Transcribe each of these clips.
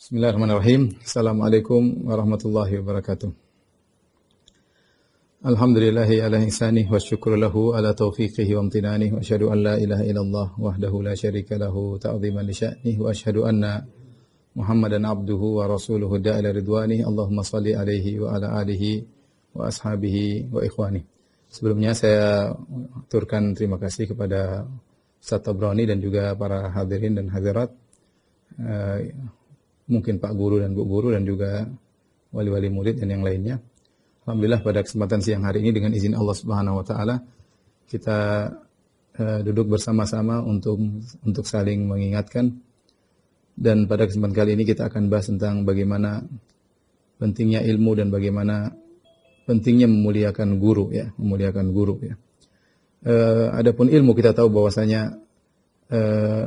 Bismillahirrahmanirrahim. Assalamualaikum warahmatullahi wabarakatuh. Alhamdulillahi ala ihsanih wa syukru lahu ala taufiqihi wa amtinani wa asyhadu an la ilaha illallah wahdahu la syarika lahu ta'dhiman li sya'nih wa asyhadu anna Muhammadan abduhu wa rasuluhu da'ila ridwani Allahumma salli alaihi wa ala alihi wa ashabihi wa ikhwani. Sebelumnya saya turkan terima kasih kepada Ustaz Tabrani dan juga para hadirin dan hadirat uh, mungkin Pak Guru dan Bu Guru dan juga wali-wali murid dan yang lainnya. Alhamdulillah pada kesempatan siang hari ini dengan izin Allah Subhanahu wa taala kita uh, duduk bersama-sama untuk untuk saling mengingatkan dan pada kesempatan kali ini kita akan bahas tentang bagaimana pentingnya ilmu dan bagaimana pentingnya memuliakan guru ya, memuliakan guru ya. Uh, adapun ilmu kita tahu bahwasanya uh,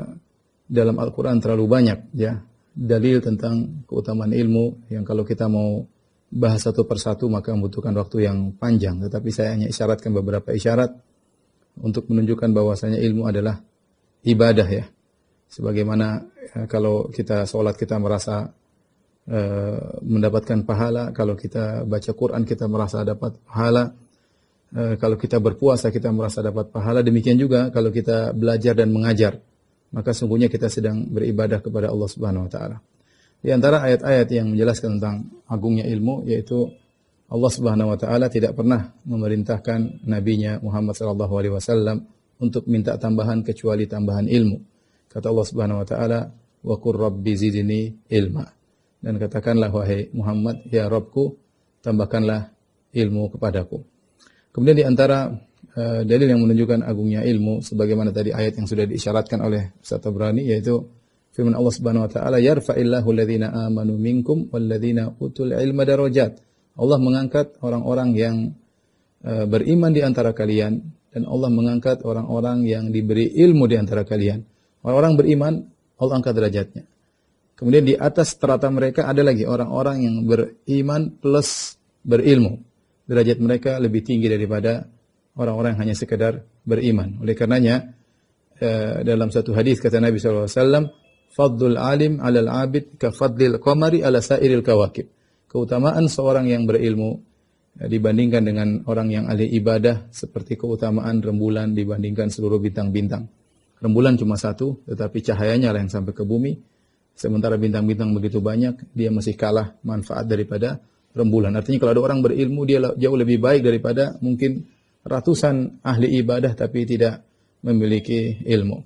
dalam Al-Qur'an terlalu banyak ya dalil tentang keutamaan ilmu yang kalau kita mau bahas satu persatu maka membutuhkan waktu yang panjang. Tetapi saya hanya isyaratkan beberapa isyarat untuk menunjukkan bahwasanya ilmu adalah ibadah ya. Sebagaimana ya, kalau kita sholat kita merasa e, mendapatkan pahala, kalau kita baca Quran kita merasa dapat pahala, eh, kalau kita berpuasa kita merasa dapat pahala. Demikian juga kalau kita belajar dan mengajar maka sungguhnya kita sedang beribadah kepada Allah Subhanahu wa taala. Di antara ayat-ayat yang menjelaskan tentang agungnya ilmu yaitu Allah Subhanahu wa taala tidak pernah memerintahkan nabinya Muhammad sallallahu alaihi wasallam untuk minta tambahan kecuali tambahan ilmu. Kata Allah Subhanahu wa taala, "Wa qur rabbi zidni ilma." Dan katakanlah wahai Muhammad, ya Rabbku, tambahkanlah ilmu kepadaku. Kemudian di antara Eh, dalil yang menunjukkan agungnya ilmu sebagaimana tadi ayat yang sudah diisyaratkan oleh Ustaz berani, yaitu firman Allah Subhanahu wa taala yarfa'illahu alladhina amanu minkum walladhina utul ilma darajat. Allah mengangkat orang-orang yang eh, beriman di antara kalian dan Allah mengangkat orang-orang yang diberi ilmu di antara kalian. Orang-orang beriman Allah angkat derajatnya. Kemudian di atas strata mereka ada lagi orang-orang yang beriman plus berilmu. Derajat mereka lebih tinggi daripada orang-orang hanya sekedar beriman. Oleh karenanya eh, dalam satu hadis kata Nabi SAW, Fadlul alim alal abid ka fadlil qamari ala sairil kawakib. Keutamaan seorang yang berilmu eh, dibandingkan dengan orang yang ahli ibadah seperti keutamaan rembulan dibandingkan seluruh bintang-bintang. Rembulan cuma satu, tetapi cahayanya lah yang sampai ke bumi. Sementara bintang-bintang begitu banyak, dia masih kalah manfaat daripada rembulan. Artinya kalau ada orang berilmu, dia jauh lebih baik daripada mungkin ratusan ahli ibadah tapi tidak memiliki ilmu.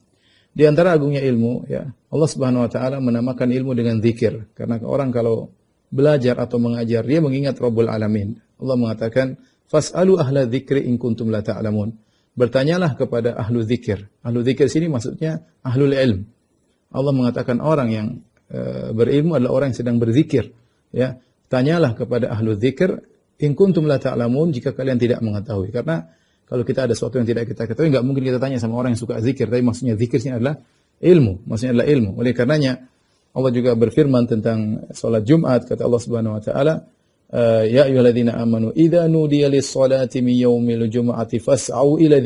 Di antara agungnya ilmu, ya, Allah Subhanahu wa taala menamakan ilmu dengan zikir karena orang kalau belajar atau mengajar dia mengingat Rabbul Alamin. Allah mengatakan, "Fas'alu ahla dzikri in kuntum la ta'lamun." Bertanyalah kepada ahlu zikir. Ahlu zikir sini maksudnya ahlu ilm. Allah mengatakan orang yang eh, berilmu adalah orang yang sedang berzikir, ya. Tanyalah kepada ahlu zikir In kuntum la ta'lamun jika kalian tidak mengetahui. Karena kalau kita ada sesuatu yang tidak kita ketahui, nggak mungkin kita tanya sama orang yang suka zikir. Tapi maksudnya zikir sini adalah ilmu. Maksudnya adalah ilmu. Oleh karenanya Allah juga berfirman tentang solat Jumat kata Allah Subhanahu wa taala eh, ya ayyuhalladzina amanu idanu nudiya lis-salati min yaumil jum'ati fas'au ila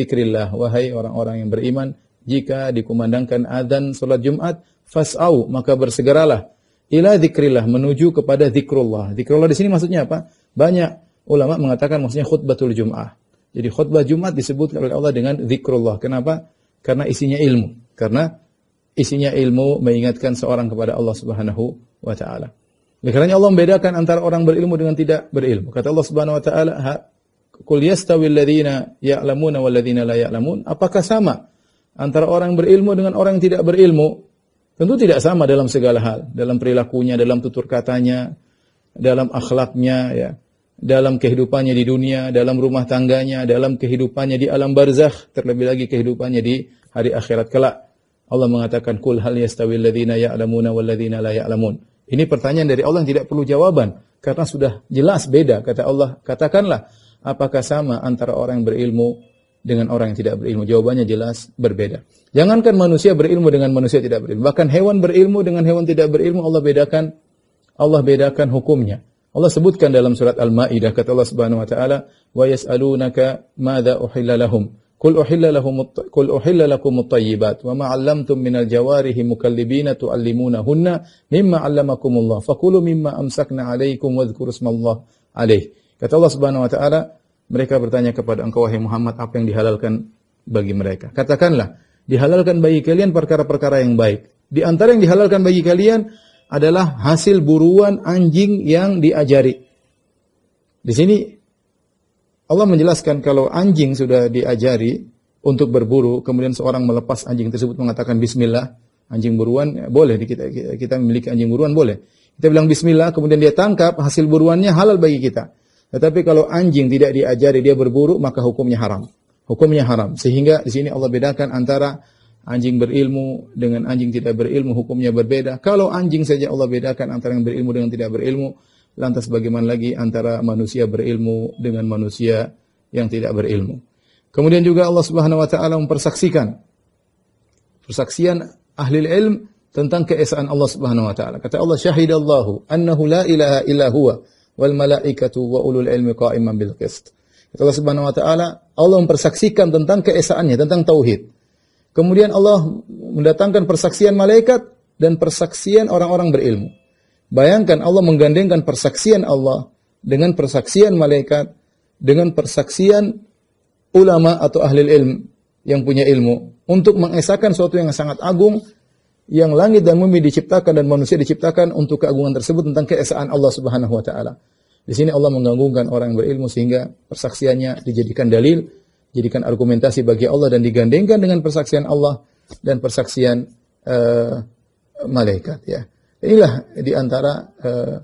wahai orang-orang yang beriman jika dikumandangkan adhan solat Jumat fas'au maka bersegeralah ila zikrillah menuju kepada zikrullah. Zikrullah di sini maksudnya apa? Banyak ulama mengatakan maksudnya khutbatul Jumat. Ah. Jadi khutbah Jumat disebut oleh Allah dengan zikrullah. Kenapa? Karena isinya ilmu. Karena isinya ilmu mengingatkan seorang kepada Allah Subhanahu wa taala. Karena Allah membedakan antara orang berilmu dengan tidak berilmu. Kata Allah Subhanahu wa taala, "Qul yastawil ladzina ya'lamuna wal ladzina la ya'lamun." Apakah sama antara orang berilmu dengan orang yang tidak berilmu? Tentu tidak sama dalam segala hal, dalam perilakunya, dalam tutur katanya, dalam akhlaknya, ya, dalam kehidupannya di dunia, dalam rumah tangganya, dalam kehidupannya di alam barzakh, terlebih lagi kehidupannya di hari akhirat kelak. Allah mengatakan, "Kul hal yastawil ladzina ya'lamuna wal ladzina la ya'lamun." Ini pertanyaan dari Allah yang tidak perlu jawaban karena sudah jelas beda kata Allah. Katakanlah, apakah sama antara orang yang berilmu dengan orang yang tidak berilmu? Jawabannya jelas berbeda. Jangankan manusia berilmu dengan manusia tidak berilmu, bahkan hewan berilmu dengan hewan tidak berilmu Allah bedakan Allah bedakan hukumnya. Allah sebutkan dalam surat Al-Maidah kata Allah Subhanahu wa taala, "Wa yas'alunaka madza uhilla lahum?" Qul uhilla lahum qul uhilla lakum at-tayyibat wa ma 'allamtum al jawarihi mukallibina tu'allimunahunna mimma 'allamakumullah fakulu mimma amsakna 'alaykum wa smallah 'alayh. Kata Allah Subhanahu wa taala, mereka bertanya kepada engkau, wahai Muhammad, apa yang dihalalkan bagi mereka? Katakanlah, dihalalkan bagi kalian perkara-perkara yang baik. Di antara yang dihalalkan bagi kalian adalah hasil buruan anjing yang diajari. Di sini Allah menjelaskan kalau anjing sudah diajari untuk berburu, kemudian seorang melepas anjing tersebut mengatakan bismillah, anjing buruan eh, boleh kita, kita kita memiliki anjing buruan boleh. Kita bilang bismillah, kemudian dia tangkap, hasil buruannya halal bagi kita. Tetapi kalau anjing tidak diajari dia berburu maka hukumnya haram. Hukumnya haram. Sehingga di sini Allah bedakan antara anjing berilmu dengan anjing tidak berilmu hukumnya berbeda. Kalau anjing saja Allah bedakan antara yang berilmu dengan tidak berilmu, lantas bagaimana lagi antara manusia berilmu dengan manusia yang tidak berilmu. Kemudian juga Allah Subhanahu wa taala mempersaksikan persaksian ahli ilm tentang keesaan Allah Subhanahu wa taala. Kata Allah syahidallahu annahu la ilaha illa huwa wal malaikatu wa ulul ilmi qa'iman bil qist. Allah Subhanahu wa taala Allah mempersaksikan tentang keesaannya, tentang tauhid. Kemudian Allah mendatangkan persaksian malaikat dan persaksian orang-orang berilmu. Bayangkan Allah menggandengkan persaksian Allah dengan persaksian malaikat, dengan persaksian ulama atau ahli ilmu yang punya ilmu untuk mengesahkan sesuatu yang sangat agung yang langit dan bumi diciptakan dan manusia diciptakan untuk keagungan tersebut tentang keesaan Allah Subhanahu wa taala. Di sini Allah mengagungkan orang yang berilmu sehingga persaksiannya dijadikan dalil, jadikan argumentasi bagi Allah dan digandengkan dengan persaksian Allah dan persaksian uh, malaikat ya. Inilah di antara uh,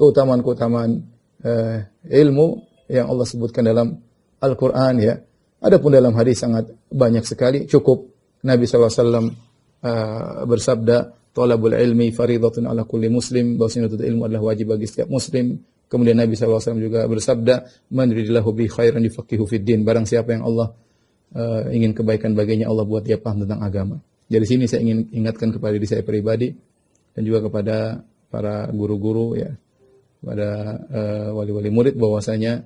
keutamaan-keutamaan uh, ilmu yang Allah sebutkan dalam Al-Qur'an ya. Adapun dalam hadis sangat banyak sekali cukup Nabi saw uh, bersabda talabul ilmi faridatun ala kulli muslim bahwa menuntut ilmu adalah wajib bagi setiap muslim kemudian Nabi SAW juga bersabda man yuridillahu bi khairan yufaqihu fid din barang siapa yang Allah uh, ingin kebaikan baginya Allah buat dia paham tentang agama dari sini saya ingin ingatkan kepada diri saya pribadi dan juga kepada para guru-guru ya kepada eh, wali-wali uh, murid bahwasanya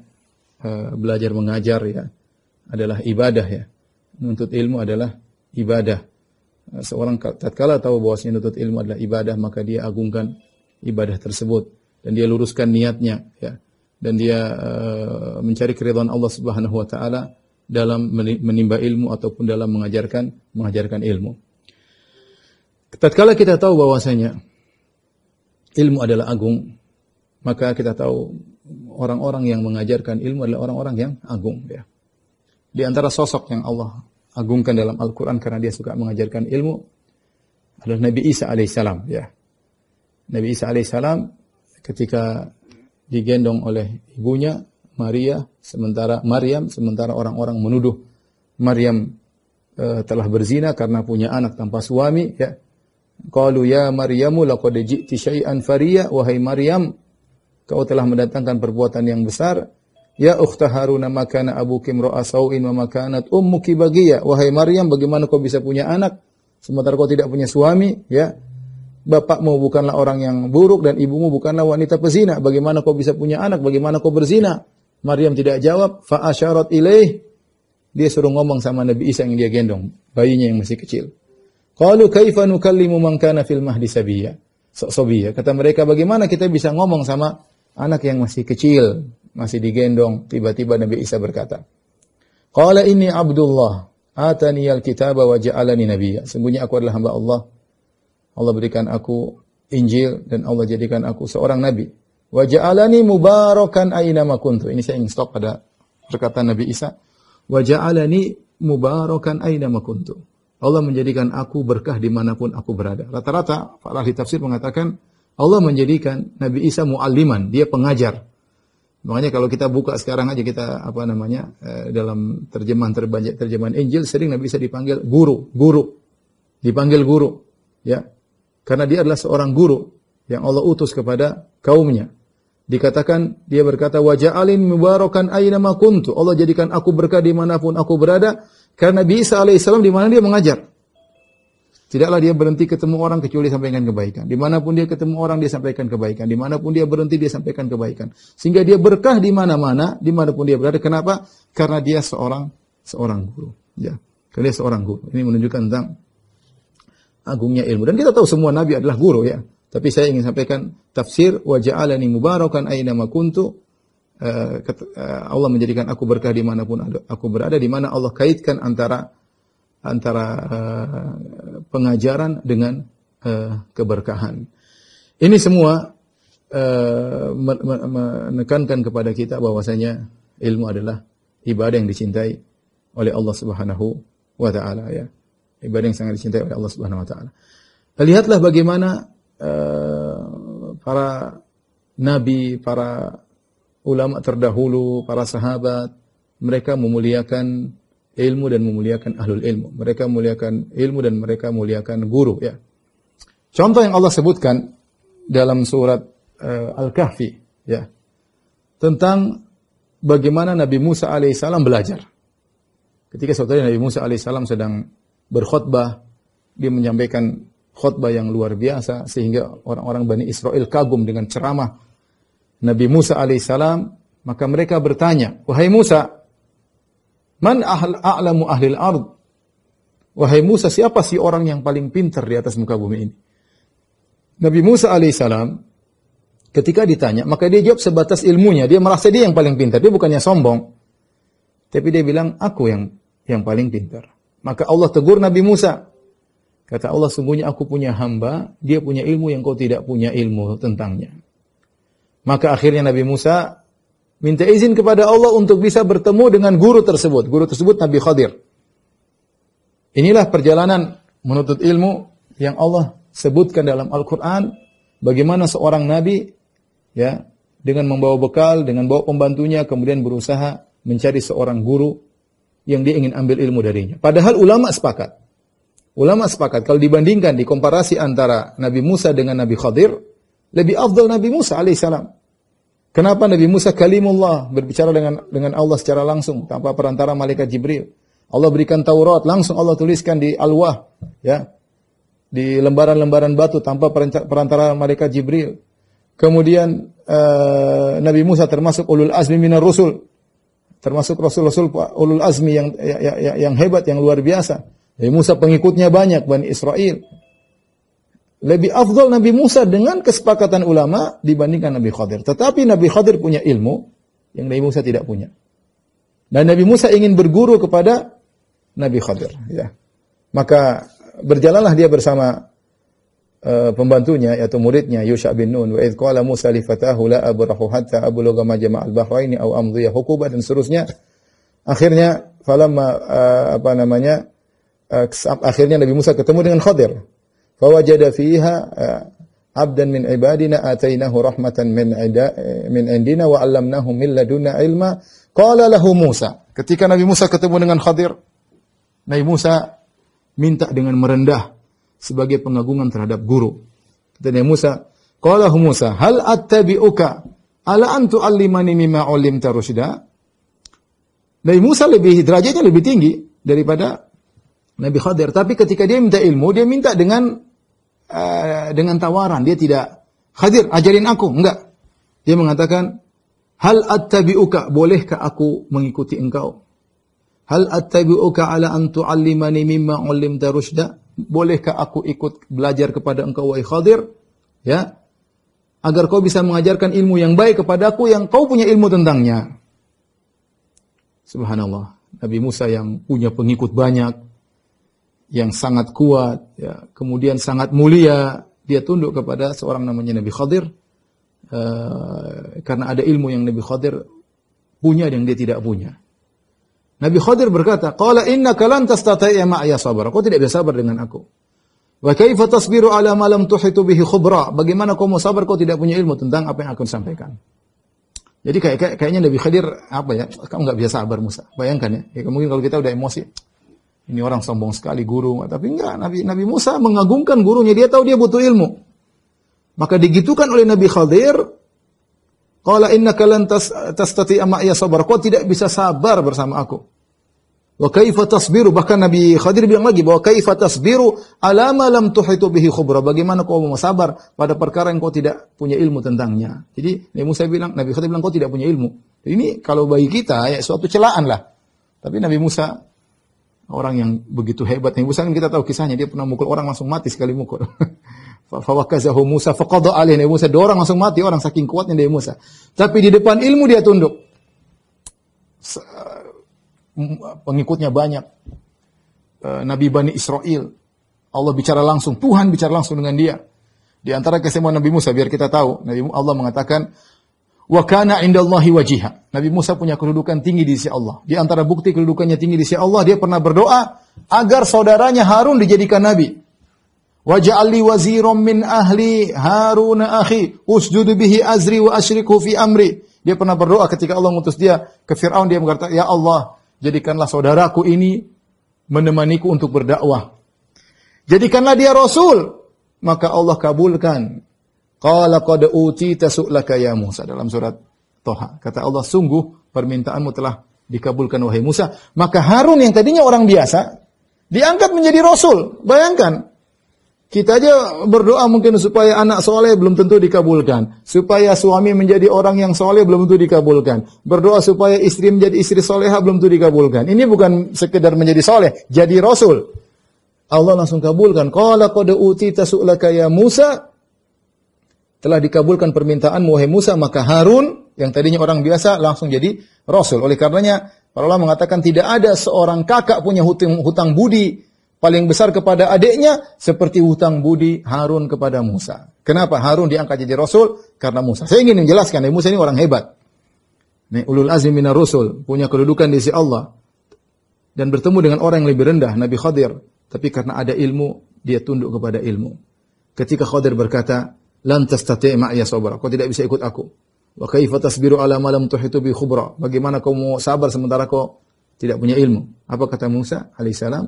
uh, belajar mengajar ya adalah ibadah ya menuntut ilmu adalah ibadah Eh, seorang tatkala tahu bahwasanya nutut ilmu adalah ibadah maka dia agungkan ibadah tersebut dan dia luruskan niatnya ya dan dia uh, mencari keridhaan Allah Subhanahu wa taala dalam menimba ilmu ataupun dalam mengajarkan mengajarkan ilmu tatkala kita tahu bahwasanya ilmu adalah agung maka kita tahu orang-orang yang mengajarkan ilmu adalah orang-orang yang agung ya di antara sosok yang Allah agungkan dalam Al-Quran karena dia suka mengajarkan ilmu adalah Nabi Isa alaihissalam. Ya. Nabi Isa alaihissalam ketika digendong oleh ibunya Maria, sementara Maryam, sementara orang-orang menuduh Maryam e, telah berzina karena punya anak tanpa suami. Ya. Qalu ya Maryamu laqad ji'ti syai'an fariya wahai Maryam kau telah mendatangkan perbuatan yang besar Ya ukhta Haruna makana Abu Kimro Asauin wa makanat ummu bagiya. Wahai Maryam, bagaimana kau bisa punya anak sementara kau tidak punya suami, ya? Bapakmu bukanlah orang yang buruk dan ibumu bukanlah wanita pezina. Bagaimana kau bisa punya anak? Bagaimana kau berzina? Maryam tidak jawab, fa asyarat ilaih. Dia suruh ngomong sama Nabi Isa yang dia gendong, bayinya yang masih kecil. Qalu kaifa nukallimu man kana fil mahdi sabiyya? Sobiya. Kata mereka, bagaimana kita bisa ngomong sama anak yang masih kecil? masih digendong, tiba-tiba Nabi Isa berkata, Qala ini Abdullah, atani al-kitaba wa ja'alani nabiyya. Sungguhnya aku adalah hamba Allah. Allah berikan aku Injil dan Allah jadikan aku seorang nabi. Wa ja'alani mubarakan aina ma kuntu. Ini saya ingin stop pada perkataan Nabi Isa. Wa ja'alani mubarakan aina ma kuntu. Allah menjadikan aku berkah dimanapun aku berada. Rata-rata para ahli tafsir mengatakan Allah menjadikan Nabi Isa mualliman, dia pengajar. Makanya kalau kita buka sekarang aja kita apa namanya eh, dalam terjemahan terbanyak terjemahan Injil sering Nabi bisa dipanggil guru, guru. Dipanggil guru, ya. Karena dia adalah seorang guru yang Allah utus kepada kaumnya. Dikatakan dia berkata ja'alin mubarakan aina ma kuntu. Allah jadikan aku berkah dimanapun aku berada karena bisa Isa alaihissalam di mana dia mengajar. Tidaklah dia berhenti ketemu orang kecuali sampaikan kebaikan. Dimanapun dia ketemu orang, dia sampaikan kebaikan. Dimanapun dia berhenti, dia sampaikan kebaikan. Sehingga dia berkah di mana-mana, dimanapun dia berada. Kenapa? Karena dia seorang seorang guru. Ya. Karena dia seorang guru. Ini menunjukkan tentang agungnya ilmu. Dan kita tahu semua Nabi adalah guru. ya. Tapi saya ingin sampaikan tafsir, وَجَعَلَنِي مُبَارَكًا أَيْنَمَا kuntu. Eh, eh, Allah menjadikan aku berkah dimanapun aku berada, Di mana Allah kaitkan antara antara uh, pengajaran dengan uh, keberkahan. Ini semua uh, menekankan kepada kita bahwasanya ilmu adalah ibadah yang dicintai oleh Allah Subhanahu wa taala ya. Ibadah yang sangat dicintai oleh Allah Subhanahu wa taala. Lihatlah bagaimana uh, para nabi, para ulama terdahulu, para sahabat, mereka memuliakan ilmu dan memuliakan ahlul ilmu. Mereka muliakan ilmu dan mereka muliakan guru ya. Contoh yang Allah sebutkan dalam surat uh, Al-Kahfi ya. Tentang bagaimana Nabi Musa alaihissalam belajar. Ketika suatu hari Nabi Musa alaihissalam sedang berkhutbah, dia menyampaikan khutbah yang luar biasa sehingga orang-orang Bani Israel kagum dengan ceramah Nabi Musa alaihissalam, maka mereka bertanya, "Wahai Musa, Man ahl, a'lamu ahlil ard? Wahai Musa, siapa sih orang yang paling pintar di atas muka bumi ini? Nabi Musa alaihissalam ketika ditanya, maka dia jawab sebatas ilmunya. Dia merasa dia yang paling pintar. Dia bukannya sombong. Tapi dia bilang, aku yang yang paling pintar. Maka Allah tegur Nabi Musa. Kata Allah, sungguhnya aku punya hamba, dia punya ilmu yang kau tidak punya ilmu tentangnya. Maka akhirnya Nabi Musa Minta izin kepada Allah untuk bisa bertemu dengan guru tersebut. Guru tersebut Nabi Khadir. Inilah perjalanan menuntut ilmu yang Allah sebutkan dalam Al-Quran. Bagaimana seorang Nabi ya dengan membawa bekal, dengan bawa pembantunya, kemudian berusaha mencari seorang guru yang dia ingin ambil ilmu darinya. Padahal ulama sepakat. Ulama sepakat kalau dibandingkan dikomparasi antara Nabi Musa dengan Nabi Khadir, lebih afdal Nabi Musa alaihissalam. Kenapa Nabi Musa kalimullah berbicara dengan dengan Allah secara langsung tanpa perantara malaikat Jibril? Allah berikan Taurat langsung Allah tuliskan di alwah ya di lembaran-lembaran batu tanpa perantara malaikat Jibril. Kemudian uh, Nabi Musa termasuk ulul azmi minar rusul. Termasuk rasul-rasul ulul azmi yang, ya, ya, ya, yang hebat yang luar biasa. Nabi Musa pengikutnya banyak Bani Israel lebih afdol Nabi Musa dengan kesepakatan ulama dibandingkan Nabi Khadir. Tetapi Nabi Khadir punya ilmu yang Nabi Musa tidak punya. Dan Nabi Musa ingin berguru kepada Nabi Khadir. Ya. Maka berjalanlah dia bersama uh, pembantunya yaitu muridnya Yusha bin Nun wa idh qala Musa li fatahu la abrahu hatta ablugha majma' al-bahrain aw amdhiya hukuba dan seterusnya. Akhirnya falamma uh, apa namanya uh, akhirnya Nabi Musa ketemu dengan Khadir fawajada fiha abdan min ibadina atainahu rahmatan min ida, min indina wa 'allamnahu min ladunna ilma qala lahu Musa ketika Nabi Musa ketemu dengan Khadir Nabi Musa minta dengan merendah sebagai pengagungan terhadap guru kata Nabi Musa qala lahu Musa hal attabi'uka ala an tu'allimani mimma 'allimta rusyda Nabi Musa lebih derajatnya lebih tinggi daripada Nabi Khadir tapi ketika dia minta ilmu dia minta dengan Eh, dengan tawaran, dia tidak Khadir, ajarin aku. Enggak. Dia mengatakan, "Hal attabi'uka? Bolehkah aku mengikuti engkau?" "Hal attabi'uka ala antu alimani mimma 'allimta darushda, Bolehkah aku ikut belajar kepada engkau wahai Khadir? Ya. Agar kau bisa mengajarkan ilmu yang baik kepadaku yang kau punya ilmu tentangnya. Subhanallah. Nabi Musa yang punya pengikut banyak, yang sangat kuat, ya, kemudian sangat mulia, dia tunduk kepada seorang namanya Nabi Khadir, uh, karena ada ilmu yang Nabi Khadir punya dan dia tidak punya. Nabi Khadir berkata, "Qala innaka lan tastati'a ma'ya sabar. Kau tidak bisa sabar dengan aku. Wa kaifa tasbiru ala malam tuhitu bihi khubra? Bagaimana kau mau sabar kau tidak punya ilmu tentang apa yang aku sampaikan? Jadi kayak, kayak kayaknya Nabi Khadir apa ya? Kamu nggak bisa sabar Musa. Bayangkan ya. ya. Mungkin kalau kita udah emosi, ini orang sombong sekali guru, tapi enggak. Nabi Nabi Musa mengagungkan gurunya, dia tahu dia butuh ilmu. Maka digitukan oleh Nabi Khadir, qala innaka lan tastati ya sabar. Kau tidak bisa sabar bersama aku. Wa kaifa tasbiru? Bahkan Nabi Khadir bilang lagi bahwa kaifa tasbiru ala ma lam tuhitu bihi khubra. Bagaimana kau mau sabar pada perkara yang kau tidak punya ilmu tentangnya? Jadi Nabi Musa bilang, Nabi Khadir bilang kau tidak punya ilmu. ini kalau bagi kita ya suatu celaan lah. Tapi Nabi Musa orang yang begitu hebat. Yang Musa kita tahu kisahnya, dia pernah mukul orang langsung mati sekali mukul. Fawakazahu Musa faqadha alaihi Nabi Musa. Dua orang langsung mati, orang saking kuatnya dia Musa. Tapi di depan ilmu dia tunduk. Pengikutnya banyak. Eh, Nabi Bani Israel. Allah bicara langsung, Tuhan bicara langsung dengan dia. Di antara kesemua Nabi Musa, biar kita tahu, Nabi Allah mengatakan, wa kana Allahi wajiha. Nabi Musa punya kedudukan tinggi di sisi Allah. Di antara bukti kedudukannya tinggi di sisi Allah, dia pernah berdoa agar saudaranya Harun dijadikan nabi. Wa Waj'alli waziran min ahli Harun akhi usjud bihi azri wa asyriku fi amri. Dia pernah berdoa ketika Allah mengutus dia ke Firaun dia berkata, "Ya Allah, jadikanlah saudaraku ini menemaniku untuk berdakwah. Jadikanlah dia rasul." Maka Allah kabulkan Qala qad utita su'laka ya Musa dalam surat Toha. Kata Allah, sungguh permintaanmu telah dikabulkan wahai Musa. Maka Harun yang tadinya orang biasa diangkat menjadi rasul. Bayangkan, kita aja berdoa mungkin supaya anak soleh belum tentu dikabulkan. Supaya suami menjadi orang yang soleh belum tentu dikabulkan. Berdoa supaya istri menjadi istri soleha belum tentu dikabulkan. Ini bukan sekedar menjadi soleh, jadi rasul. Allah langsung kabulkan. Qala qad utita tasuklah ya Musa telah dikabulkan permintaan wahai Musa maka Harun yang tadinya orang biasa langsung jadi rasul. Oleh karenanya para ulama mengatakan tidak ada seorang kakak punya hutang, hutang budi paling besar kepada adiknya seperti hutang budi Harun kepada Musa. Kenapa Harun diangkat jadi rasul? Karena Musa. Saya ingin menjelaskan, ya, Musa ini orang hebat. Ini ulul azmi minar Rasul punya kedudukan di sisi Allah dan bertemu dengan orang yang lebih rendah, Nabi Khadir. Tapi karena ada ilmu, dia tunduk kepada ilmu. Ketika Khadir berkata, lan tastati' ma'ya sabra. Kau tidak bisa ikut aku. Wa kaifa tasbiru ala ma lam tuhitu bi khubra? Bagaimana kau mau sabar sementara kau tidak punya ilmu? Apa kata Musa alaihissalam?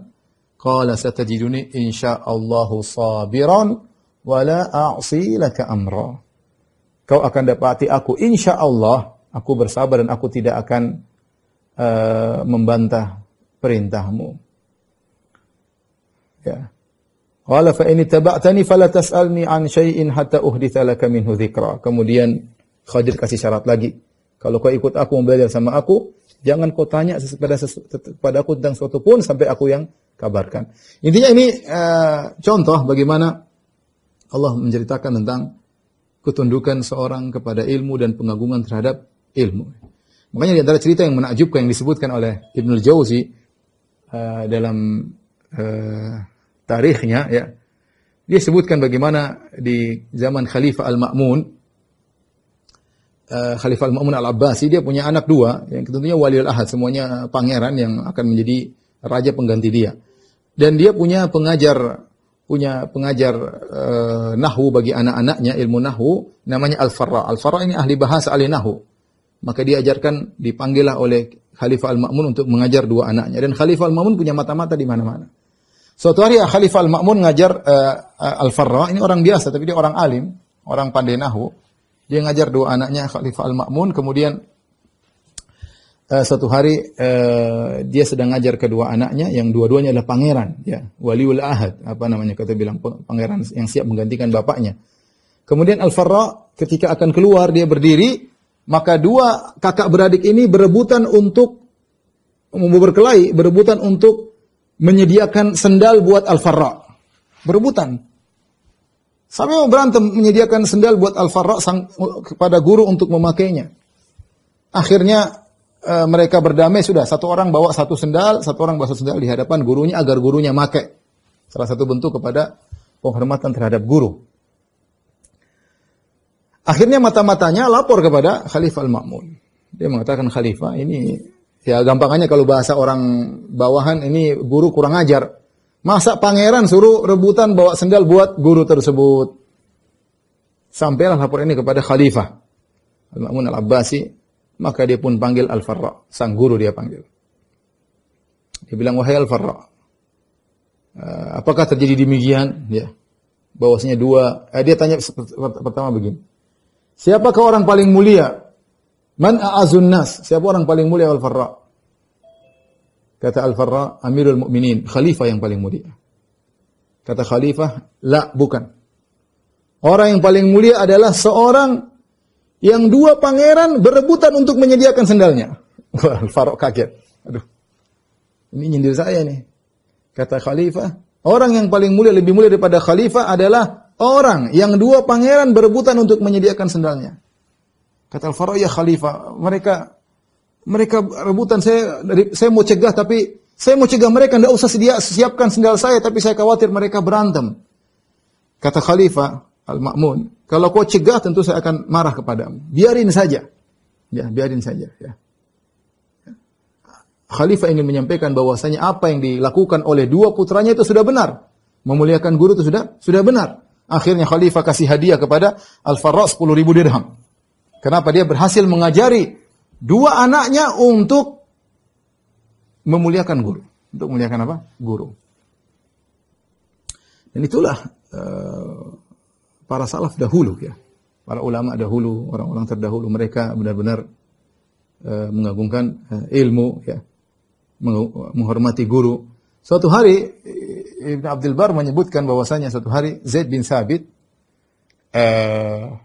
Qala satajiduni insyaallah sabiran wa la a'si laka amra. Kau akan dapati aku Allah, aku bersabar dan aku tidak akan uh, membantah perintahmu. Ya. Qala fa ini taba'tani fala tas'alni an syai'in hatta uhditha laka minhu dzikra. Kemudian Khadir kasih syarat lagi. Kalau kau ikut aku belajar sama aku, jangan kau tanya kepada kepada aku tentang sesuatu pun sampai aku yang kabarkan. Intinya ini uh, contoh bagaimana Allah menceritakan tentang ketundukan seorang kepada ilmu dan pengagungan terhadap ilmu. Makanya di antara cerita yang menakjubkan yang disebutkan oleh Ibnu Jauzi uh, dalam uh, tarikhnya ya. Dia sebutkan bagaimana di zaman Khalifah Al-Ma'mun uh, Khalifah Al-Ma'mun Al-Abbasi dia punya anak dua yang tentunya waliul ahad semuanya pangeran yang akan menjadi raja pengganti dia. Dan dia punya pengajar punya pengajar uh, nahwu bagi anak-anaknya ilmu nahu, namanya Al-Farra. Al-Farra ini ahli bahasa ahli nahwu. Maka diajarkan dipanggillah oleh Khalifah Al-Ma'mun untuk mengajar dua anaknya dan Khalifah Al-Ma'mun punya mata-mata di mana-mana. Suatu hari Khalifah Al-Ma'mun ngajar uh, eh, Al-Farra, ini orang biasa tapi dia orang alim, orang pandai nahu. Dia ngajar dua anaknya Khalifah Al-Ma'mun, kemudian uh, suatu hari uh, dia sedang ngajar kedua anaknya yang dua-duanya adalah pangeran, ya, waliul ahad, apa namanya kata bilang pangeran yang siap menggantikan bapaknya. Kemudian Al-Farra ketika akan keluar dia berdiri, maka dua kakak beradik ini berebutan untuk berkelahi, berebutan untuk menyediakan sendal buat Al-Farra. Berebutan. Sampai mau berantem menyediakan sendal buat Al-Farra kepada guru untuk memakainya. Akhirnya e, mereka berdamai sudah, satu orang bawa satu sendal, satu orang bawa satu sendal di hadapan gurunya agar gurunya make. Salah satu bentuk kepada penghormatan terhadap guru. Akhirnya mata-matanya lapor kepada Khalifah Al-Ma'mun. Dia mengatakan Khalifah ini Ya gampangannya kalau bahasa orang bawahan ini guru kurang ajar. Masa pangeran suruh rebutan bawa sendal buat guru tersebut. Sampailah laporan ini kepada khalifah. Al-Ma'mun Al-Abbasi. Maka dia pun panggil Al-Farra. Sang guru dia panggil. Dia bilang, wahai Al-Farra. Eh, apakah terjadi demikian? Ya. Bahwasanya dua. Eh, dia tanya pertama begini. Siapakah orang paling mulia Man a'azun nas? Siapa orang paling mulia Al-Farra? Kata Al-Farra, Amirul Mukminin, khalifah yang paling mulia. Kata khalifah, la bukan. Orang yang paling mulia adalah seorang yang dua pangeran berebutan untuk menyediakan sendalnya. Al-Farra kaget. Aduh. Ini nyindir saya nih. Kata khalifah, orang yang paling mulia lebih mulia daripada khalifah adalah orang yang dua pangeran berebutan untuk menyediakan sendalnya. Kata al faro ya khalifah, mereka mereka rebutan saya dari saya mau cegah tapi saya mau cegah mereka tidak usah sedia, siapkan sendal saya tapi saya khawatir mereka berantem. Kata Khalifah Al-Ma'mun, kalau kau cegah tentu saya akan marah kepadamu. Biarin saja. Ya, biarin saja, ya. Khalifah ingin menyampaikan bahwasanya apa yang dilakukan oleh dua putranya itu sudah benar. Memuliakan guru itu sudah sudah benar. Akhirnya Khalifah kasih hadiah kepada Al-Farra 10.000 dirham. Kenapa dia berhasil mengajari dua anaknya untuk memuliakan guru, untuk memuliakan apa? Guru. Dan itulah uh, para salaf dahulu ya. Para ulama dahulu, orang-orang terdahulu mereka benar-benar uh, mengagungkan uh, ilmu ya. Menghormati guru. Suatu hari Ibn Abdul Bar menyebutkan bahwasanya suatu hari Zaid bin Sabit uh,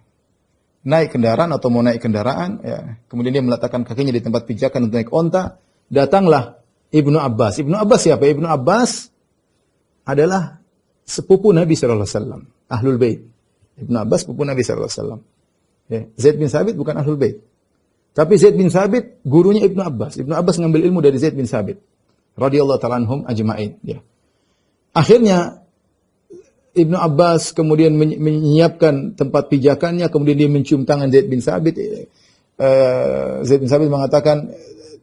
naik kendaraan atau mau naik kendaraan, ya. kemudian dia meletakkan kakinya di tempat pijakan untuk naik onta, datanglah Ibnu Abbas. Ibnu Abbas siapa? Ibnu Abbas adalah sepupu Nabi Shallallahu Alaihi Wasallam, ahlul bait. Ibnu Abbas sepupu Nabi Shallallahu Alaihi Wasallam. Ya. Zaid bin Sabit bukan ahlul bait, tapi Zaid bin Sabit gurunya Ibnu Abbas. Ibnu Abbas ngambil ilmu dari Zaid bin Sabit. Radiyallahu taala anhum ajma'in. Ya. Akhirnya Ibnu Abbas kemudian menyiapkan tempat pijakannya, kemudian dia mencium tangan Zaid bin Sabit. Eh, Zaid bin Sabit mengatakan,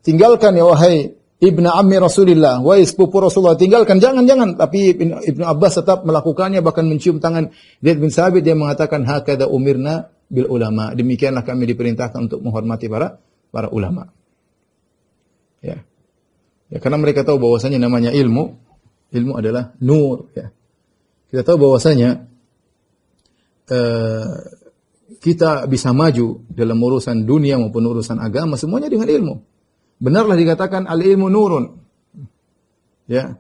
tinggalkan ya wahai Ibnu Ammi Rasulillah, wahai sepupu Rasulullah, tinggalkan, jangan, jangan. Tapi Ibnu Abbas tetap melakukannya, bahkan mencium tangan Zaid bin Sabit, dia mengatakan, Hakada umirna bil ulama. Demikianlah kami diperintahkan untuk menghormati para para ulama. Ya. Ya, karena mereka tahu bahwasanya namanya ilmu, ilmu adalah nur, ya. Kita tahu bahwasanya uh, kita bisa maju dalam urusan dunia maupun urusan agama semuanya dengan ilmu. Benarlah dikatakan al ilmu nurun. Ya.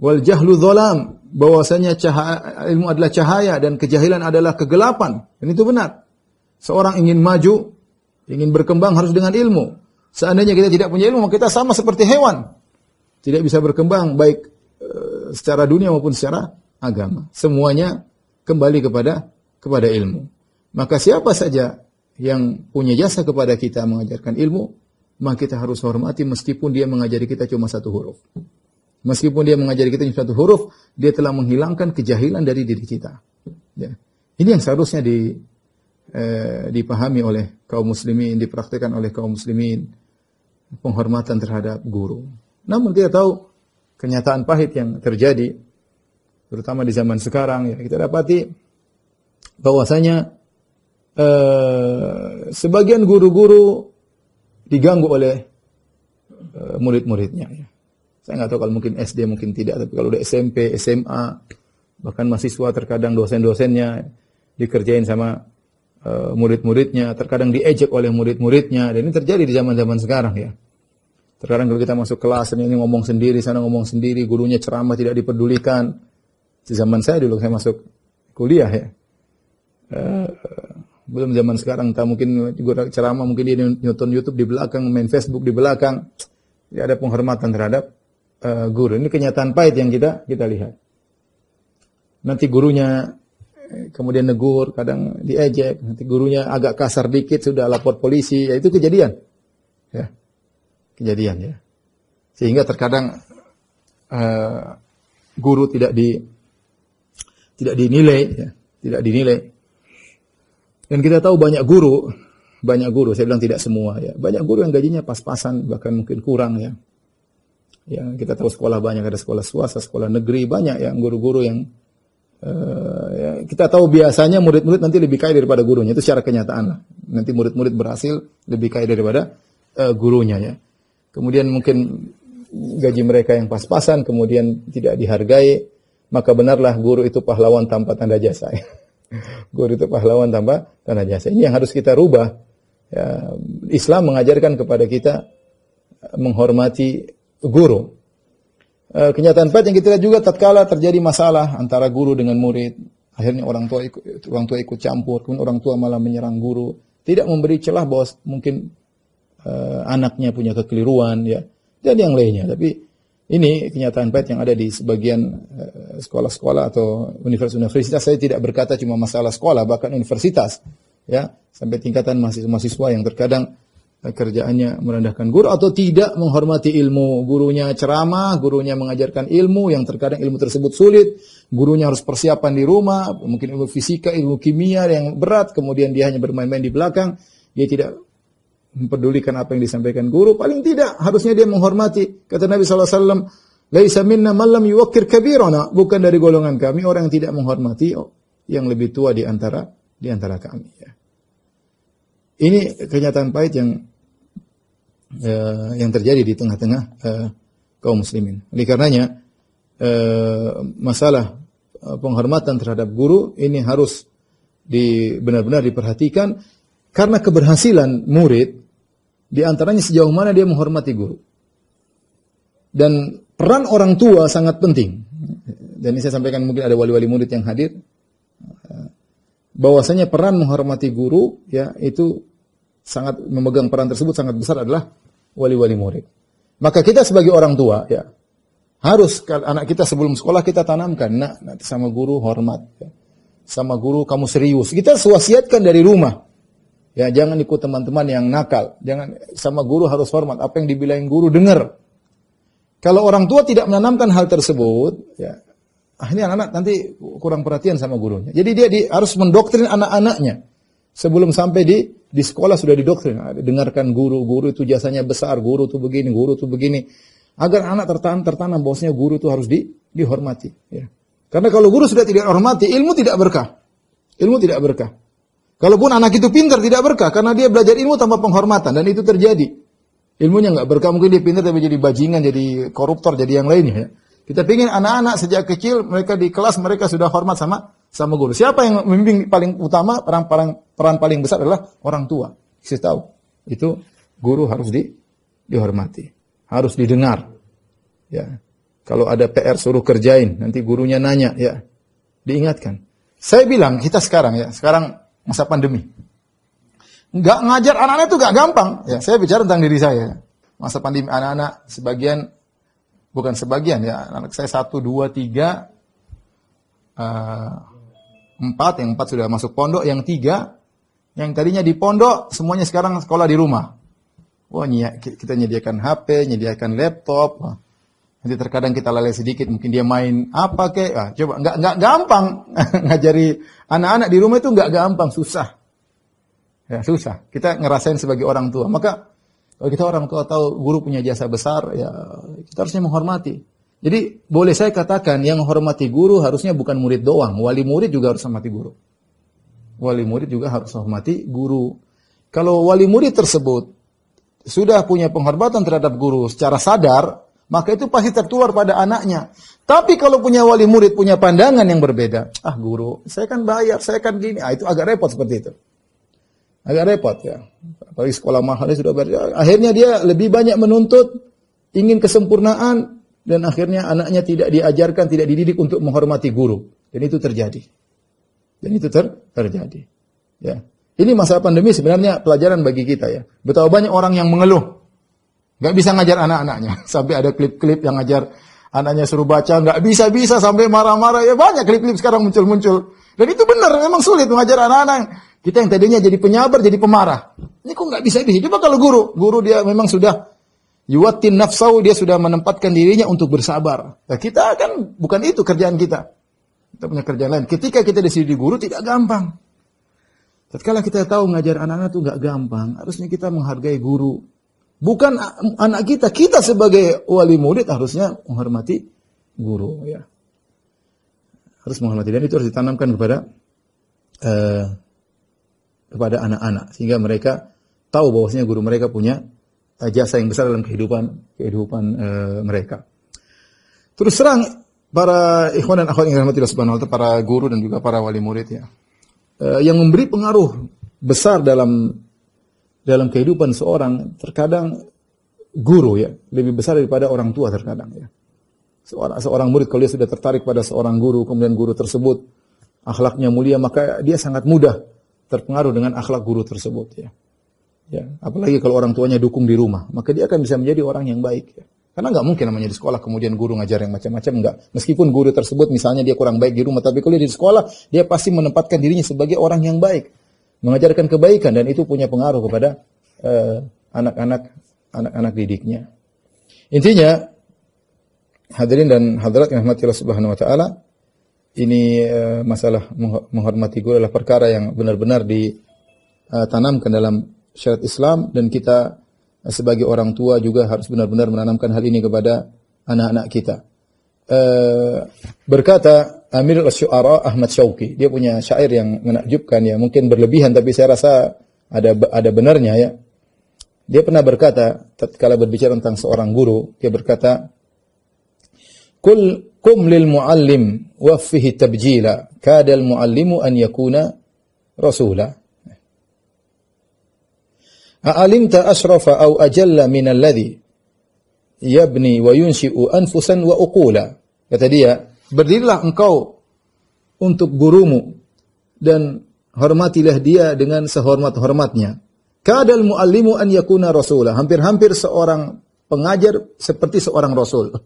Wal jahlu dzalam, bahwasanya cahaya, ilmu adalah cahaya dan kejahilan adalah kegelapan. Dan itu benar. Seorang ingin maju, ingin berkembang harus dengan ilmu. Seandainya kita tidak punya ilmu, kita sama seperti hewan. Tidak bisa berkembang baik eh, secara dunia maupun secara agama. Semuanya kembali kepada kepada ilmu. Maka siapa saja yang punya jasa kepada kita mengajarkan ilmu, maka kita harus hormati meskipun dia mengajari kita cuma satu huruf. Meskipun dia mengajari kita cuma satu huruf, dia telah menghilangkan kejahilan dari diri kita. Ya. Ini yang seharusnya di, eh, dipahami oleh kaum muslimin, dipraktikkan oleh kaum muslimin, penghormatan terhadap guru. Namun kita tahu kenyataan pahit yang terjadi terutama di zaman sekarang ya kita dapati bahwasanya eh, sebagian guru-guru diganggu oleh eh, murid-muridnya ya. Saya nggak tahu kalau mungkin SD mungkin tidak, tapi kalau udah SMP, SMA, bahkan mahasiswa terkadang dosen-dosennya dikerjain sama eh, murid-muridnya, terkadang diejek oleh murid-muridnya, dan ini terjadi di zaman-zaman sekarang ya. Terkadang kalau kita masuk kelas, ini ngomong sendiri, sana ngomong sendiri, gurunya ceramah tidak diperdulikan zaman saya dulu saya masuk kuliah ya. Uh, belum zaman sekarang, tak mungkin juga ceramah, mungkin dia nonton YouTube di belakang, main Facebook di belakang. Ya, ada penghormatan terhadap uh, guru. Ini kenyataan pahit yang kita kita lihat. Nanti gurunya eh, kemudian negur, kadang diejek, nanti gurunya agak kasar dikit sudah lapor polisi, ya itu kejadian. Ya. Kejadian ya. Sehingga terkadang uh, guru tidak di tidak dinilai, ya, tidak dinilai. Dan kita tahu banyak guru, banyak guru, saya bilang tidak semua ya, banyak guru yang gajinya pas-pasan bahkan mungkin kurang ya. Ya, kita tahu sekolah banyak ada sekolah swasta, sekolah negeri banyak ya guru-guru yang uh, ya, kita tahu biasanya murid-murid nanti lebih kaya daripada gurunya itu secara kenyataan lah. Nanti murid-murid berhasil lebih kaya daripada uh, gurunya ya. Kemudian mungkin gaji mereka yang pas-pasan, kemudian tidak dihargai, maka benarlah guru itu pahlawan tanpa tanda jasa. guru itu pahlawan tanpa tanda jasa. Ini yang harus kita rubah. Ya, Islam mengajarkan kepada kita eh, menghormati guru. Eh, kenyataan pahit yang kita lihat juga tatkala terjadi masalah antara guru dengan murid, akhirnya orang tua ikut, orang tua ikut campur, kemudian orang tua malah menyerang guru, tidak memberi celah bahwa mungkin e, anaknya punya kekeliruan ya dan yang lainnya. Tapi ini kenyataan pahit yang ada di sebagian eh, sekolah-sekolah atau universitas-universitas. Saya tidak berkata cuma masalah sekolah, bahkan universitas. Ya, sampai tingkatan mahasiswa-mahasiswa yang terkadang eh, kerjaannya merendahkan guru atau tidak menghormati ilmu. Gurunya ceramah, gurunya mengajarkan ilmu yang terkadang ilmu tersebut sulit. Gurunya harus persiapan di rumah, mungkin ilmu fisika, ilmu kimia yang berat, kemudian dia hanya bermain-main di belakang. Dia tidak mempedulikan apa yang disampaikan guru, paling tidak harusnya dia menghormati. Kata Nabi SAW, Laisa minna malam yuwakir kabirona Bukan dari golongan kami orang yang tidak menghormati oh yang lebih tua di antara di antara kami. Ya. Ini kenyataan pahit yang eh, yang terjadi di tengah-tengah eh, kaum muslimin. Oleh karenanya eh, masalah eh, penghormatan terhadap guru ini harus di, benar-benar diperhatikan karena keberhasilan murid di antaranya sejauh mana dia menghormati guru. Dan peran orang tua sangat penting. Dan ini saya sampaikan mungkin ada wali-wali murid yang hadir bahwasanya peran menghormati guru ya itu sangat memegang peran tersebut sangat besar adalah wali-wali murid. Maka kita sebagai orang tua ya harus anak kita sebelum sekolah kita tanamkan nak, nak sama guru hormat ya. sama guru kamu serius. Kita suasiatkan dari rumah. Ya, jangan ikut teman-teman yang nakal. Jangan sama guru harus hormat. Apa yang dibilang guru dengar. Kalau orang tua tidak menanamkan hal tersebut, ya, ah, ini anak-anak nanti kurang perhatian sama gurunya. Jadi dia di, harus mendoktrin anak-anaknya sebelum sampai di di sekolah sudah didoktrin. Ah, dengarkan guru, guru itu jasanya besar, guru itu begini, guru itu begini. Agar anak tertanam tertanam bosnya guru itu harus di, dihormati. Ya. Karena kalau guru sudah tidak hormati, ilmu tidak berkah. Ilmu tidak berkah. Kalaupun anak itu pintar tidak berkah karena dia belajar ilmu tanpa penghormatan dan itu terjadi. Ilmunya nggak berkah mungkin dia pintar tapi jadi bajingan, jadi koruptor, jadi yang lainnya. Ya. Kita ingin anak-anak sejak kecil mereka di kelas mereka sudah hormat sama sama guru. Siapa yang membimbing paling utama peran peran, peran paling besar adalah orang tua. Saya tahu itu guru harus di, dihormati, harus didengar. Ya, kalau ada PR suruh kerjain, nanti gurunya nanya, ya diingatkan. Saya bilang kita sekarang ya, sekarang masa pandemi. Nggak ngajar anak-anak itu nggak gampang. Ya, saya bicara tentang diri saya. Masa pandemi anak-anak sebagian, bukan sebagian ya, anak saya satu, dua, tiga, eh, empat, yang empat sudah masuk pondok, yang tiga, yang tadinya di pondok, semuanya sekarang sekolah di rumah. Wah, kita nyediakan HP, nyediakan laptop, Nanti terkadang kita lalai sedikit, mungkin dia main apa kek. Ah, coba, nggak nggak gampang ngajari anak-anak di rumah itu nggak gampang, susah. Ya, susah. Kita ngerasain sebagai orang tua. Maka kalau kita orang tua tahu guru punya jasa besar, ya kita harusnya menghormati. Jadi boleh saya katakan yang menghormati guru harusnya bukan murid doang, wali murid juga harus menghormati guru. Wali murid juga harus menghormati guru. Kalau wali murid tersebut sudah punya penghormatan terhadap guru secara sadar, maka itu pasti tertular pada anaknya. Tapi kalau punya wali murid punya pandangan yang berbeda, ah guru, saya kan bayar, saya kan gini, ah itu agak repot seperti itu. Agak repot ya. Apalagi sekolah mahalnya sudah bayar. Akhirnya dia lebih banyak menuntut, ingin kesempurnaan, dan akhirnya anaknya tidak diajarkan, tidak dididik untuk menghormati guru. Dan itu terjadi. Dan itu ter terjadi. Ya. Ini masa pandemi sebenarnya pelajaran bagi kita ya. Betapa banyak orang yang mengeluh Gak bisa ngajar anak-anaknya. Sampai ada klip-klip yang ngajar anaknya suruh baca, nggak bisa-bisa sampai marah-marah. Ya banyak klip-klip sekarang muncul-muncul. Dan itu benar, memang sulit mengajar anak-anak. Kita yang tadinya jadi penyabar, jadi pemarah. Ini kok nggak bisa-bisa? Coba kalau guru, guru dia memang sudah yuwatin nafsau, dia sudah menempatkan dirinya untuk bersabar. Nah, kita kan bukan itu kerjaan kita. Kita punya kerjaan lain. Ketika kita disini di guru, tidak gampang. Tatkala kita tahu ngajar anak-anak itu nggak gampang, harusnya kita menghargai guru, Bukan anak kita, kita sebagai wali murid harusnya menghormati guru ya. Harus menghormati dan itu harus ditanamkan kepada uh, kepada anak-anak sehingga mereka tahu bahwasanya guru mereka punya jasa yang besar dalam kehidupan kehidupan uh, mereka. Terus terang para ikhwan dan akhwat yang dirahmati Allah Subhanahu wa para guru dan juga para wali murid ya. Uh, yang memberi pengaruh besar dalam dalam kehidupan seorang terkadang guru ya lebih besar daripada orang tua terkadang ya. Seorang, seorang murid kalau dia sudah tertarik pada seorang guru kemudian guru tersebut akhlaknya mulia maka dia sangat mudah terpengaruh dengan akhlak guru tersebut ya. Ya, apalagi kalau orang tuanya dukung di rumah, maka dia akan bisa menjadi orang yang baik ya. Karena nggak mungkin namanya di sekolah kemudian guru ngajar yang macam-macam nggak. Meskipun guru tersebut misalnya dia kurang baik di rumah, tapi kalau dia di sekolah dia pasti menempatkan dirinya sebagai orang yang baik mengajarkan kebaikan dan itu punya pengaruh kepada eh, anak-anak uh, anak-anak didiknya. Intinya hadirin dan hadirat yang dirahmati Allah Subhanahu wa taala, ini uh, masalah menghormati guru adalah perkara yang benar-benar ditanamkan eh, dalam syariat Islam dan kita sebagai orang tua juga harus benar-benar menanamkan hal ini kepada anak-anak kita. Eh, berkata Amir Al-Syu'ara Ahmad Syauqi. Dia punya syair yang menakjubkan ya. Mungkin berlebihan tapi saya rasa ada ada benarnya ya. Dia pernah berkata, tatkala berbicara tentang seorang guru, dia berkata, Kul kum lil muallim wafihi tabjila kadal muallimu an yakuna rasula. A'alimta asrafa au ajalla min minalladhi yabni wa yunsi'u anfusan wa uqula. Kata dia, berdirilah engkau untuk gurumu dan hormatilah dia dengan sehormat-hormatnya. Kadal muallimu an yakuna rasulah. Hampir-hampir seorang pengajar seperti seorang rasul.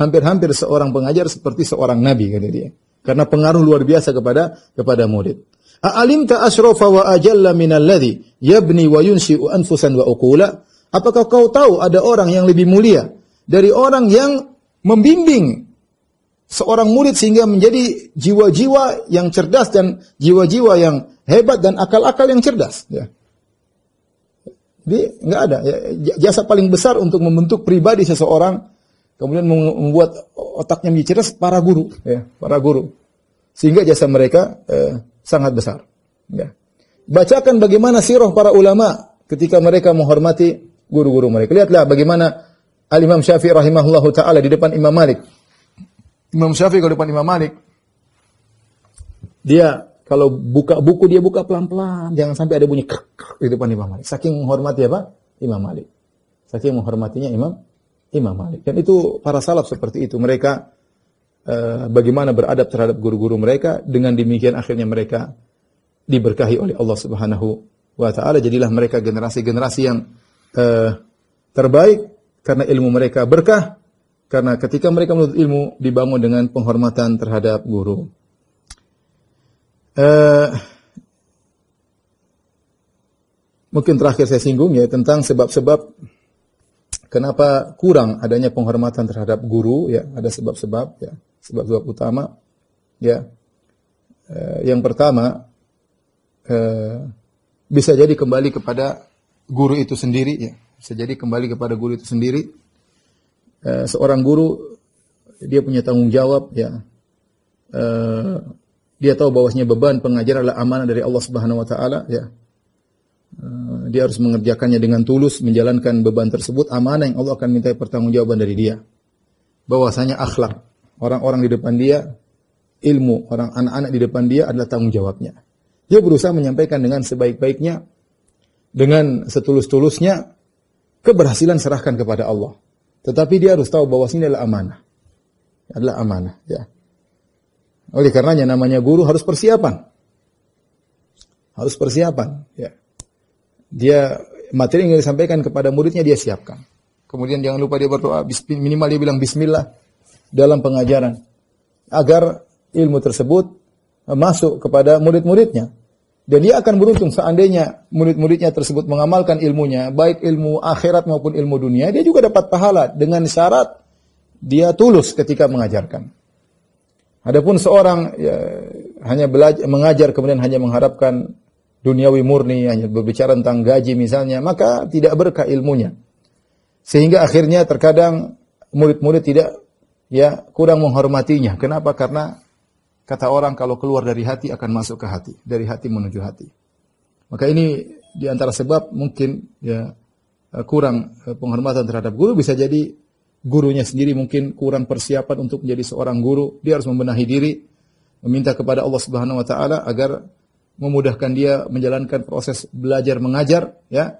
Hampir-hampir seorang pengajar seperti seorang nabi kata dia. Karena pengaruh luar biasa kepada kepada murid. ta asrofa wa ajalla min alladhi yabni wa yunsi'u anfusan wa uqula? Apakah kau tahu ada orang yang lebih mulia dari orang yang membimbing seorang murid sehingga menjadi jiwa-jiwa yang cerdas dan jiwa-jiwa yang hebat dan akal-akal yang cerdas. Ya. Jadi nggak ada ya, jasa paling besar untuk membentuk pribadi seseorang kemudian membuat otaknya menjadi cerdas para guru, ya, para guru sehingga jasa mereka eh, sangat besar. Ya. Bacakan bagaimana sirah para ulama ketika mereka menghormati guru-guru mereka. Lihatlah bagaimana Al Imam Syafi'i rahimahullahu taala di depan Imam Malik Imam Syafi'i kalau depan Imam Malik, dia kalau buka buku dia buka pelan-pelan, jangan sampai ada bunyi krek, di depan Imam Malik. Saking menghormati apa? Imam Malik. Saking menghormatinya Imam Imam Malik. Dan itu para salaf seperti itu. Mereka eh, bagaimana beradab terhadap guru-guru mereka dengan demikian akhirnya mereka diberkahi oleh Allah Subhanahu wa taala. Jadilah mereka generasi-generasi yang eh, terbaik karena ilmu mereka berkah karena ketika mereka menuntut ilmu dibangun dengan penghormatan terhadap guru. Uh, mungkin terakhir saya singgung ya tentang sebab-sebab kenapa kurang adanya penghormatan terhadap guru ya ada sebab-sebab ya sebab-sebab utama ya uh, yang pertama uh, bisa jadi kembali kepada guru itu sendiri ya bisa jadi kembali kepada guru itu sendiri Eh, seorang guru dia punya tanggung jawab ya. Uh, dia tahu bahwasanya beban pengajar adalah amanah dari Allah Subhanahu wa taala ya. Uh, dia harus mengerjakannya dengan tulus, menjalankan beban tersebut amanah yang Allah akan minta pertanggungjawaban dari dia. Bahwasanya akhlak orang-orang di depan dia, ilmu orang anak-anak di depan dia adalah tanggung jawabnya. Dia berusaha menyampaikan dengan sebaik-baiknya, dengan setulus-tulusnya, keberhasilan serahkan kepada Allah. Tetapi dia harus tahu bahwa sini adalah amanah. Adalah amanah, ya. Oleh karenanya namanya guru harus persiapan. Harus persiapan, ya. Dia materi yang disampaikan kepada muridnya dia siapkan. Kemudian jangan lupa dia berdoa, minimal dia bilang bismillah dalam pengajaran agar ilmu tersebut masuk kepada murid-muridnya. Dan dia akan beruntung seandainya murid-muridnya tersebut mengamalkan ilmunya, baik ilmu akhirat maupun ilmu dunia, dia juga dapat pahala dengan syarat dia tulus ketika mengajarkan. Adapun seorang ya, hanya belajar, mengajar kemudian hanya mengharapkan duniawi murni, hanya berbicara tentang gaji misalnya, maka tidak berkah ilmunya. Sehingga akhirnya terkadang murid-murid tidak ya kurang menghormatinya. Kenapa? Karena Kata orang kalau keluar dari hati akan masuk ke hati, dari hati menuju hati. Maka ini di antara sebab mungkin ya kurang eh, penghormatan terhadap guru bisa jadi gurunya sendiri mungkin kurang persiapan untuk menjadi seorang guru, dia harus membenahi diri, meminta kepada Allah Subhanahu wa taala agar memudahkan dia menjalankan proses belajar mengajar ya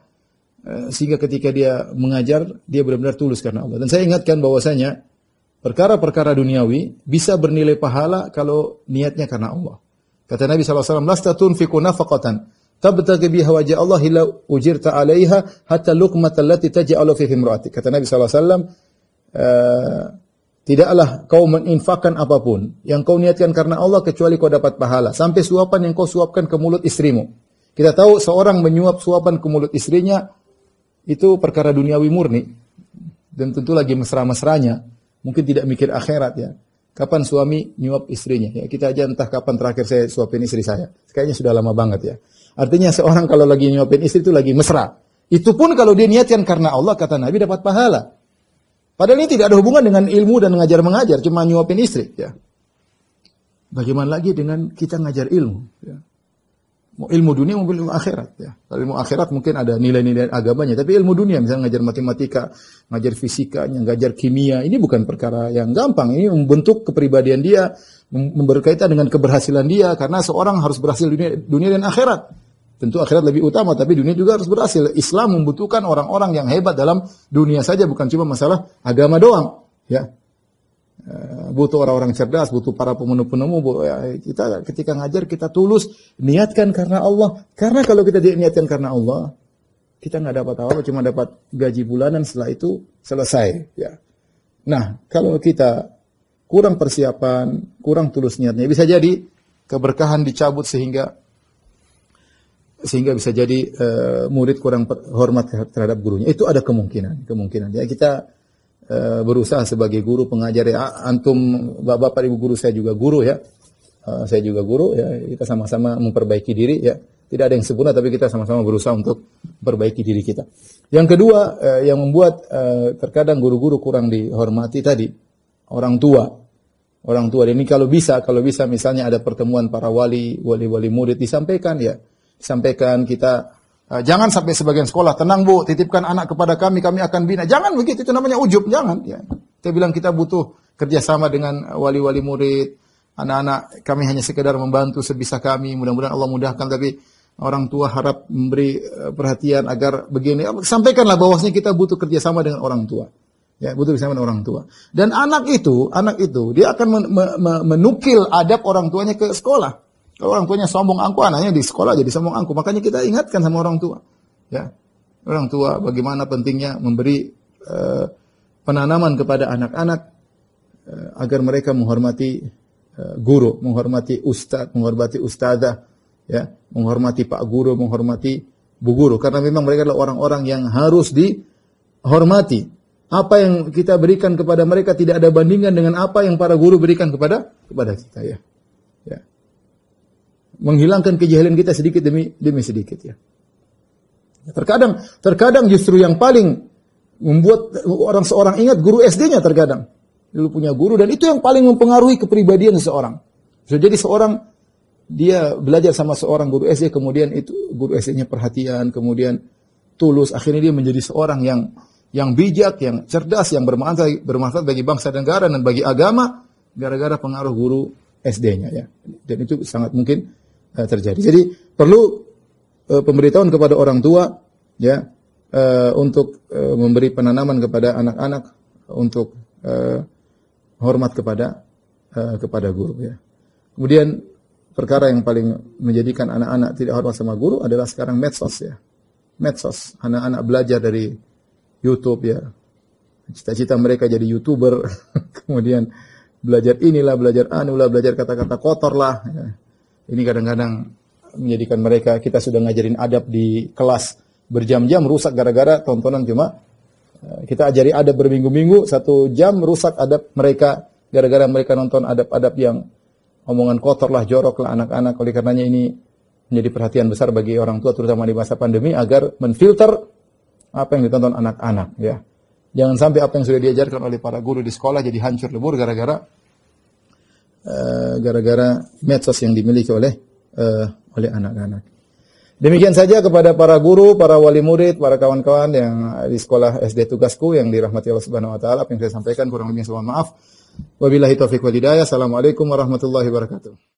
eh, sehingga ketika dia mengajar dia benar-benar tulus karena Allah. Dan saya ingatkan bahwasanya perkara-perkara duniawi bisa bernilai pahala kalau niatnya karena Allah. Kata Nabi SAW, Lasta tunfiku nafakatan. tabtagi biha wajah Allah ila ujirta alaiha hatta luqmata allati taj'alu fi Kata Nabi SAW, uh, eh, Tidaklah kau meninfakkan apapun yang kau niatkan karena Allah kecuali kau dapat pahala. Sampai suapan yang kau suapkan ke mulut istrimu. Kita tahu seorang menyuap suapan ke mulut istrinya itu perkara duniawi murni. Dan tentu lagi mesra-mesranya. Mungkin tidak mikir akhirat ya. Kapan suami nyuap istrinya? Ya, kita aja entah kapan terakhir saya suapin istri saya. Kayaknya sudah lama banget ya. Artinya seorang kalau lagi nyuapin istri itu lagi mesra. Itu pun kalau dia niatkan karena Allah kata Nabi dapat pahala. Padahal ini tidak ada hubungan dengan ilmu dan mengajar mengajar, cuma nyuapin istri ya. Bagaimana lagi dengan kita ngajar ilmu ya ilmu dunia maupun ilmu akhirat ya. Kalau ilmu akhirat mungkin ada nilai-nilai agamanya, tapi ilmu dunia misalnya ngajar matematika, ngajar fisika, ngajar kimia, ini bukan perkara yang gampang. Ini membentuk kepribadian dia, berkaitan dengan keberhasilan dia karena seorang harus berhasil dunia, dunia dan akhirat. Tentu akhirat lebih utama, tapi dunia juga harus berhasil. Islam membutuhkan orang-orang yang hebat dalam dunia saja, bukan cuma masalah agama doang. Ya, Eh, butuh orang-orang cerdas, butuh para penemu-penemu. Ya, kita ketika ngajar kita tulus, niatkan karena Allah. Karena kalau kita niatkan karena Allah, kita nggak dapat apa-apa, cuma dapat gaji bulanan setelah itu selesai. Ya. Nah, kalau kita kurang persiapan, kurang tulus niatnya, bisa jadi keberkahan dicabut sehingga sehingga bisa jadi uh, murid kurang hormat terhadap gurunya. Itu ada kemungkinan, kemungkinan. Ya, kita Eh, berusaha sebagai guru pengajar ya antum bapak-bapak ibu guru saya juga guru ya. Uh, saya juga guru ya. Kita sama-sama memperbaiki diri ya. Tidak ada yang sempurna tapi kita sama-sama berusaha untuk perbaiki diri kita. Yang kedua uh, yang membuat uh, terkadang guru-guru kurang dihormati tadi orang tua orang tua. Ini kalau bisa, kalau bisa misalnya ada pertemuan para wali, wali-wali murid disampaikan ya, sampaikan kita Eh, jangan sampai sebagian sekolah tenang bu titipkan anak kepada kami kami akan bina jangan begitu itu namanya ujub jangan ya kita bilang kita butuh kerjasama dengan wali-wali murid anak-anak kami hanya sekedar membantu sebisa kami mudah-mudahan Allah mudahkan tapi orang tua harap memberi eh, perhatian agar begini ya, sampaikanlah bahwasanya kita butuh kerjasama dengan orang tua ya butuh kerjasama dengan orang tua dan anak itu anak itu dia akan menukil adab orang tuanya ke sekolah kalau orang tuanya sombong angku, anaknya di sekolah jadi sombong angku. Makanya kita ingatkan sama orang tua. Ya, orang tua bagaimana pentingnya memberi uh, penanaman kepada anak-anak uh, agar mereka menghormati uh, guru, menghormati ustadz, menghormati ustadzah, ya, menghormati pak guru, menghormati bu guru. Karena memang mereka adalah orang-orang yang harus dihormati. Apa yang kita berikan kepada mereka tidak ada bandingan dengan apa yang para guru berikan kepada kepada kita ya menghilangkan kejahilan kita sedikit demi demi sedikit ya. Terkadang terkadang justru yang paling membuat orang seorang ingat guru SD-nya terkadang. Dulu punya guru dan itu yang paling mempengaruhi kepribadian seseorang. So, jadi seorang dia belajar sama seorang guru SD kemudian itu guru SD-nya perhatian, kemudian tulus, akhirnya dia menjadi seorang yang yang bijak, yang cerdas, yang bermanfaat bermanfaat bagi bangsa dan negara dan bagi agama gara-gara pengaruh guru SD-nya ya. Dan itu sangat mungkin Eh, terjadi. Jadi perlu uh, pemberitahuan kepada orang tua ya uh, untuk uh, memberi penanaman kepada anak-anak untuk uh, hormat kepada uh, kepada guru ya. Kemudian perkara yang paling menjadikan anak-anak tidak hormat sama guru adalah sekarang medsos ya. Medsos, anak-anak belajar dari YouTube ya. Cita-cita mereka jadi YouTuber, kemudian belajar inilah, belajar anulah, belajar kata-kata kotor lah. Ya. Ini kadang-kadang menjadikan mereka kita sudah ngajarin adab di kelas berjam-jam rusak gara-gara tontonan cuma eh, kita ajari adab berminggu-minggu satu jam rusak adab mereka gara-gara mereka nonton adab-adab yang omongan kotor lah jorok lah anak-anak oleh karenanya ini menjadi perhatian besar bagi orang tua terutama di masa pandemi agar menfilter apa yang ditonton anak-anak ya jangan sampai apa yang sudah diajarkan oleh para guru di sekolah jadi hancur lebur gara-gara Eh, gara-gara uh, medsos yang dimiliki oleh uh, oleh anak-anak. Demikian saja kepada para guru, para wali murid, para kawan-kawan yang di sekolah SD tugasku yang dirahmati Allah Subhanahu wa taala, apa yang saya sampaikan kurang lebih mohon maaf. Wabillahi taufik wal hidayah. Assalamualaikum warahmatullahi wabarakatuh.